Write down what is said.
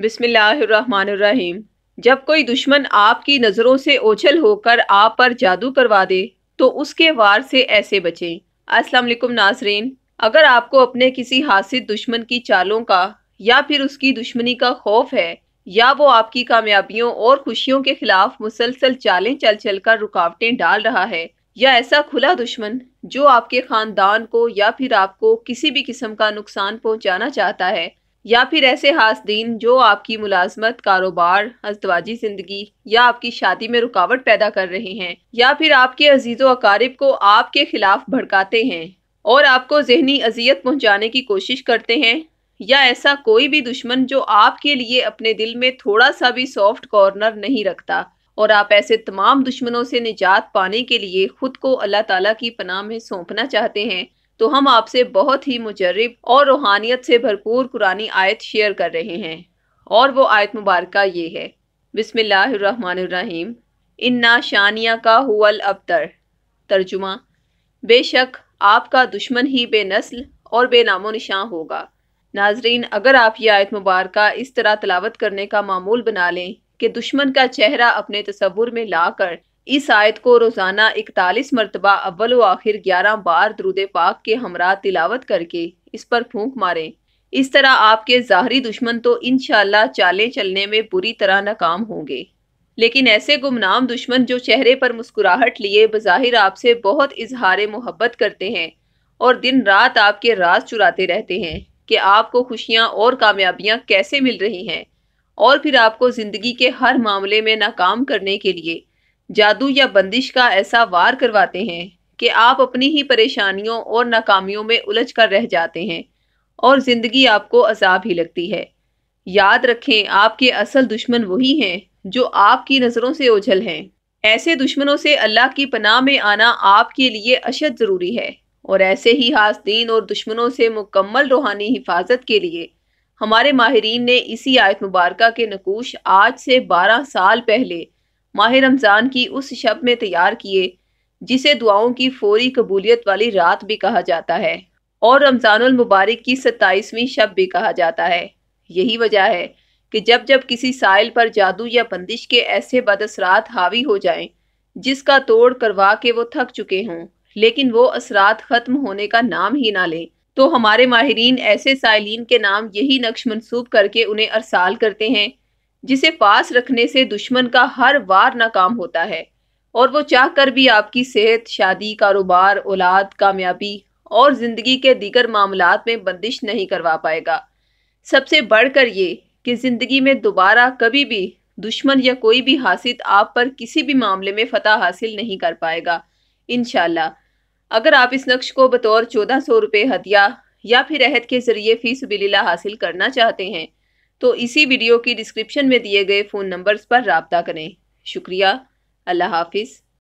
बिसमीम जब कोई दुश्मन आपकी नज़रों से ओझल होकर आप पर जादू करवा दे तो उसके वार से ऐसे बचें अस्सलाम वालेकुम नाजरीन अगर आपको अपने किसी हासिल दुश्मन की चालों का या फिर उसकी दुश्मनी का खौफ है या वो आपकी कामयाबियों और खुशियों के खिलाफ मुसलसल चालें चल चल कर रुकावटें डाल रहा है या ऐसा खुला दुश्मन जो आपके खानदान को या फिर आपको किसी भी किस्म का नुकसान पहुंचाना चाहता है या फिर ऐसे हासदीन जो आपकी मुलाजमत कारोबार अजवाजी जिंदगी या आपकी शादी में रुकावट पैदा कर रहे हैं या फिर आपके अजीज़ अकारिब को आपके खिलाफ भड़काते हैं और आपको जहनी अजियत पहुँचाने की कोशिश करते हैं या ऐसा कोई भी दुश्मन जो आपके लिए अपने दिल में थोड़ा सा भी सॉफ्ट कॉर्नर नहीं रखता और आप ऐसे तमाम दुश्मनों से निजात पाने के लिए खुद को अल्लाह ताला की पनाह में सौंपना चाहते हैं तो हम आपसे बहुत ही मुजरब और रूहानियत से भरपूर कुरानी आयत शेयर कर रहे हैं और वो आयत मुबारक ये है बिसमीम इन्ना शानिया का हुल अबतर तर्जुमा बेशक आपका दुश्मन ही बेनस्ल और बेनामो निशां होगा नाजरीन अगर आप ये आयत मुबारक इस तरह तलावत करने का मामूल बना लें कि दुश्मन का चेहरा अपने तस्वुर में ला कर इस आयत को रोज़ाना इकतालीस मरतबा अव्वल व आखिर ग्यारह बार दरुद पाक के हमरा तिलावत करके इस पर फूंक मारें इस तरह आपके ज़ाहरी दुश्मन तो इन चालें चलने में बुरी तरह नाकाम होंगे लेकिन ऐसे गुमनाम दुश्मन जो चेहरे पर मुस्कुराहट लिए बज़ाहिर आपसे बहुत इजहार मोहब्बत करते हैं और दिन रात आपके राज चुराते रहते हैं कि आपको खुशियाँ और कामयाबियाँ कैसे मिल रही हैं और फिर आपको ज़िंदगी के हर मामले में नाकाम करने के लिए जादू या बंदिश का ऐसा वार करवाते हैं कि आप अपनी ही परेशानियों और नाकामियों में उलझ कर रह जाते हैं और ज़िंदगी आपको अजाब ही लगती है याद रखें आपके असल दुश्मन वही हैं जो आपकी नज़रों से ओझल हैं ऐसे दुश्मनों से अल्लाह की पनाह में आना आपके लिए अशद ज़रूरी है और ऐसे ही हासदीन और दुश्मनों से मुकम्मल रूहानी हिफाजत के लिए हमारे माहरीन ने इसी आयत मुबारक के नकूश आज से बारह साल पहले माह रमज़ान की उस शब में तैयार किए जिसे दुआओं की फौरी कबूलियत वाली रात भी कहा जाता है और मुबारक की सत्ताईसवीं शब भी कहा जाता है यही वजह है कि जब जब किसी साइल पर जादू या बंदिश के ऐसे बदसरात हावी हो जाएं जिसका तोड़ करवा के वो थक चुके हों लेकिन वो असरात ख़त्म होने का नाम ही ना लें तो हमारे माहरीन ऐसे साइलिन के नाम यही नक्श मनसूब करके उन्हें अरसाल करते हैं जिसे पास रखने से दुश्मन का हर वार नाकाम होता है और वो चाह कर भी आपकी सेहत शादी कारोबार औलाद कामयाबी और ज़िंदगी के दीगर मामला में बंदिश नहीं करवा पाएगा सबसे बढ़कर ये कि ज़िंदगी में दोबारा कभी भी दुश्मन या कोई भी हासिद आप पर किसी भी मामले में फतह हासिल नहीं कर पाएगा इन अगर आप इस नक्श को बतौर चौदह सौ रुपये हदिया या फिर अहद के ज़रिए फीस बिलीला हासिल करना चाहते हैं तो इसी वीडियो की डिस्क्रिप्शन में दिए गए फ़ोन नंबर्स पर रबता करें शुक्रिया अल्लाह हाफिज़